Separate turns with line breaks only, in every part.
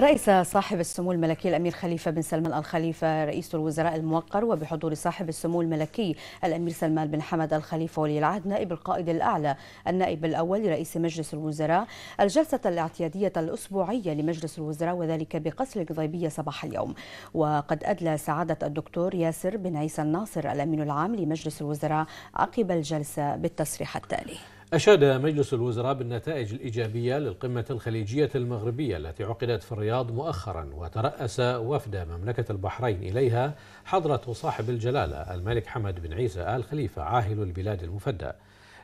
رئيس صاحب السمو الملكي الأمير خليفة بن سلمان الخليفة رئيس الوزراء الموقر وبحضور صاحب السمو الملكي الأمير سلمان بن حمد الخليفة ولي العهد نائب القائد الأعلى النائب الأول لرئيس مجلس الوزراء الجلسة الاعتيادية الأسبوعية لمجلس الوزراء وذلك بقصر القضيبية صباح اليوم وقد أدلى سعادة الدكتور ياسر بن عيسى الناصر الأمين العام لمجلس الوزراء عقب الجلسة بالتصريح التالي
أشاد مجلس الوزراء بالنتائج الإيجابية للقمة الخليجية المغربية التي عقدت في الرياض مؤخرا وترأس وفد مملكة البحرين إليها حضرة صاحب الجلالة الملك حمد بن عيسى آل خليفة عاهل البلاد المفدى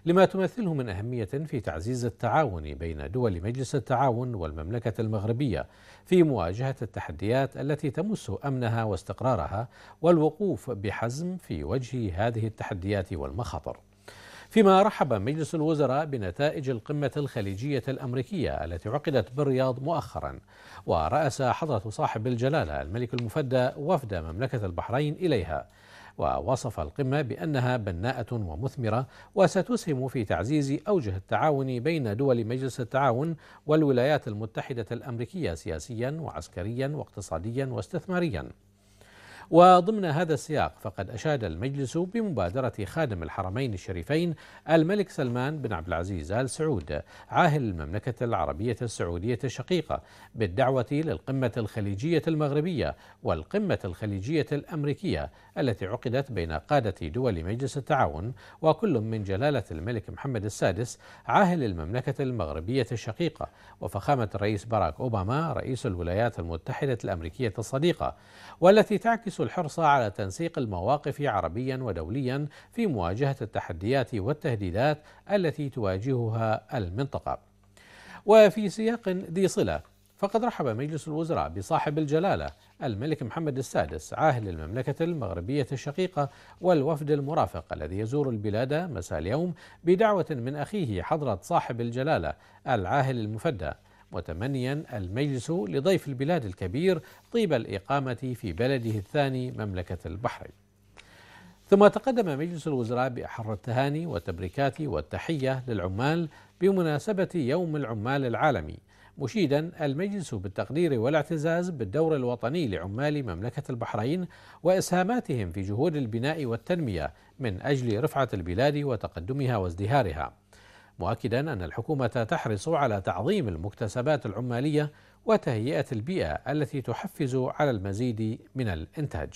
لما تمثله من أهمية في تعزيز التعاون بين دول مجلس التعاون والمملكة المغربية في مواجهة التحديات التي تمس أمنها واستقرارها والوقوف بحزم في وجه هذه التحديات والمخاطر فيما رحب مجلس الوزراء بنتائج القمة الخليجية الأمريكية التي عقدت بالرياض مؤخرا ورأس حضرة صاحب الجلالة الملك المفدى وفد مملكة البحرين إليها ووصف القمة بأنها بناءة ومثمرة وستسهم في تعزيز أوجه التعاون بين دول مجلس التعاون والولايات المتحدة الأمريكية سياسيا وعسكريا واقتصاديا واستثماريا وضمن هذا السياق فقد أشاد المجلس بمبادرة خادم الحرمين الشريفين الملك سلمان بن عبد العزيز آل سعود عاهل المملكة العربية السعودية الشقيقة بالدعوة للقمة الخليجية المغربية والقمة الخليجية الأمريكية التي عقدت بين قادة دول مجلس التعاون وكل من جلالة الملك محمد السادس عاهل المملكة المغربية الشقيقة وفخامة الرئيس باراك أوباما رئيس الولايات المتحدة الأمريكية الصديقة والتي تعكس الحرص على تنسيق المواقف عربيا ودوليا في مواجهة التحديات والتهديدات التي تواجهها المنطقة. وفي سياق ذي صلة فقد رحب مجلس الوزراء بصاحب الجلالة الملك محمد السادس عاهل المملكة المغربية الشقيقة والوفد المرافق الذي يزور البلاد مساء اليوم بدعوة من أخيه حضرة صاحب الجلالة العاهل المفدى متمنيا المجلس لضيف البلاد الكبير طيب الإقامة في بلده الثاني مملكة البحرين ثم تقدم مجلس الوزراء بأحر التهاني والتبريكات والتحية للعمال بمناسبة يوم العمال العالمي مشيدا المجلس بالتقدير والاعتزاز بالدور الوطني لعمال مملكة البحرين وإسهاماتهم في جهود البناء والتنمية من أجل رفعة البلاد وتقدمها وازدهارها مؤكدا أن الحكومة تحرص على تعظيم المكتسبات العمالية وتهيئة البيئة التي تحفز على المزيد من الإنتاج.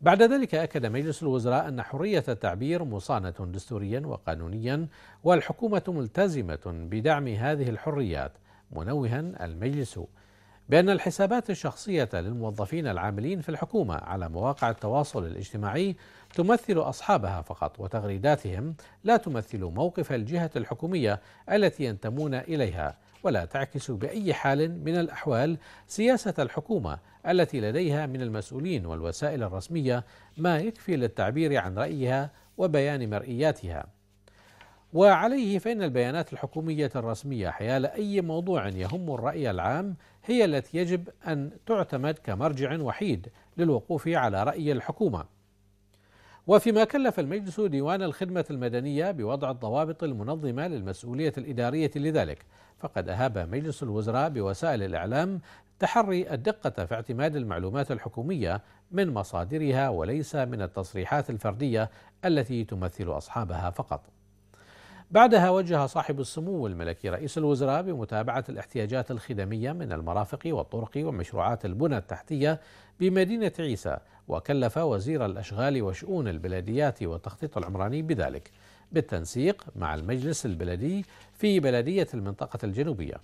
بعد ذلك أكد مجلس الوزراء أن حرية التعبير مصانة دستوريا وقانونيا والحكومة ملتزمة بدعم هذه الحريات منوها المجلس بأن الحسابات الشخصية للموظفين العاملين في الحكومة على مواقع التواصل الاجتماعي تمثل أصحابها فقط وتغريداتهم لا تمثل موقف الجهة الحكومية التي ينتمون إليها ولا تعكس بأي حال من الأحوال سياسة الحكومة التي لديها من المسؤولين والوسائل الرسمية ما يكفي للتعبير عن رأيها وبيان مرئياتها وعليه فإن البيانات الحكومية الرسمية حيال أي موضوع يهم الرأي العام هي التي يجب أن تعتمد كمرجع وحيد للوقوف على رأي الحكومة. وفيما كلف المجلس ديوان الخدمة المدنية بوضع الضوابط المنظمة للمسؤولية الإدارية لذلك، فقد أهاب مجلس الوزراء بوسائل الإعلام تحري الدقة في اعتماد المعلومات الحكومية من مصادرها وليس من التصريحات الفردية التي تمثل أصحابها فقط. بعدها وجه صاحب السمو الملكي رئيس الوزراء بمتابعة الاحتياجات الخدمية من المرافق والطرق ومشروعات البنى التحتية بمدينة عيسى وكلف وزير الأشغال وشؤون البلديات والتخطيط العمراني بذلك بالتنسيق مع المجلس البلدي في بلدية المنطقة الجنوبية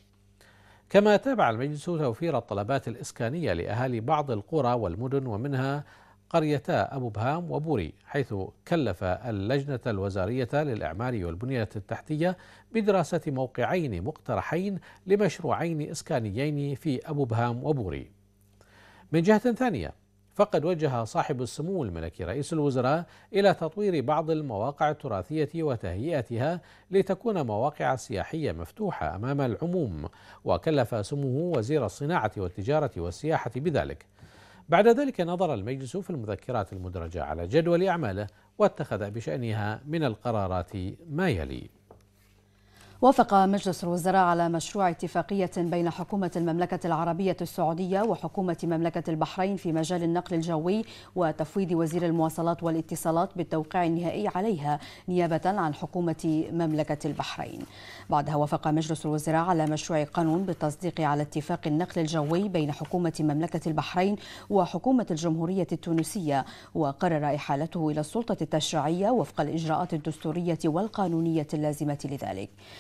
كما تابع المجلس توفير الطلبات الإسكانية لأهالي بعض القرى والمدن ومنها قريتا أبو بهام وبوري حيث كلف اللجنة الوزارية للإعمار والبنية التحتية بدراسة موقعين مقترحين لمشروعين إسكانيين في أبو بهام وبوري من جهة ثانية فقد وجه صاحب السمو الملكي رئيس الوزراء إلى تطوير بعض المواقع التراثية وتهيئتها لتكون مواقع سياحية مفتوحة أمام العموم وكلف سموه وزير الصناعة والتجارة والسياحة بذلك بعد ذلك نظر المجلس في المذكرات المدرجة على جدول أعماله واتخذ بشأنها من القرارات ما يلي
وافق مجلس الوزراء على مشروع اتفاقية بين حكومة المملكة العربية السعودية وحكومة مملكة البحرين في مجال النقل الجوي وتفويض وزير المواصلات والاتصالات بالتوقيع النهائي عليها نيابة عن حكومة مملكة البحرين. بعدها وافق مجلس الوزراء على مشروع قانون بالتصديق على اتفاق النقل الجوي بين حكومة مملكة البحرين وحكومة الجمهورية التونسية وقرر إحالته إلى السلطة التشريعية وفق الإجراءات الدستورية والقانونية اللازمة لذلك.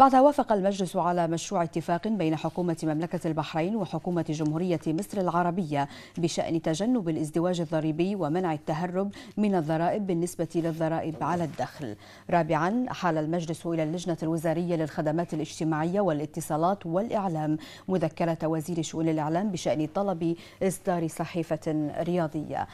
بعدها وافق المجلس على مشروع اتفاق بين حكومة مملكة البحرين وحكومة جمهورية مصر العربية بشأن تجنب الازدواج الضريبي ومنع التهرب من الضرائب بالنسبة للضرائب على الدخل رابعا حال المجلس إلى اللجنة الوزارية للخدمات الاجتماعية والاتصالات والإعلام مذكرة وزير شؤون الإعلام بشأن طلب إصدار صحيفة رياضية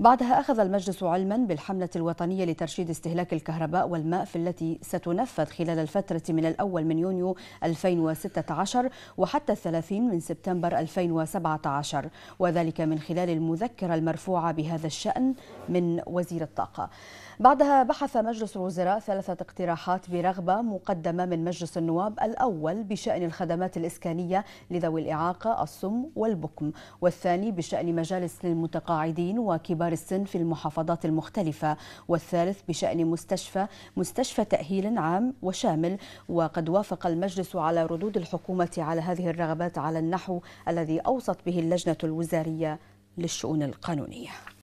بعدها أخذ المجلس علما بالحملة الوطنية لترشيد استهلاك الكهرباء والماء في التي ستنفذ خلال الفترة من الأول الأول من يونيو 2016 وحتى الثلاثين من سبتمبر 2017 وذلك من خلال المذكرة المرفوعة بهذا الشأن من وزير الطاقة بعدها بحث مجلس الوزراء ثلاثة اقتراحات برغبة مقدمة من مجلس النواب الأول بشأن الخدمات الإسكانية لذوي الإعاقة الصم والبكم والثاني بشأن مجالس للمتقاعدين وكبار السن في المحافظات المختلفة والثالث بشأن مستشفى مستشفى تأهيل عام وشامل وقد وقد وافق المجلس على ردود الحكومة على هذه الرغبات على النحو الذي أوصت به اللجنة الوزارية للشؤون القانونية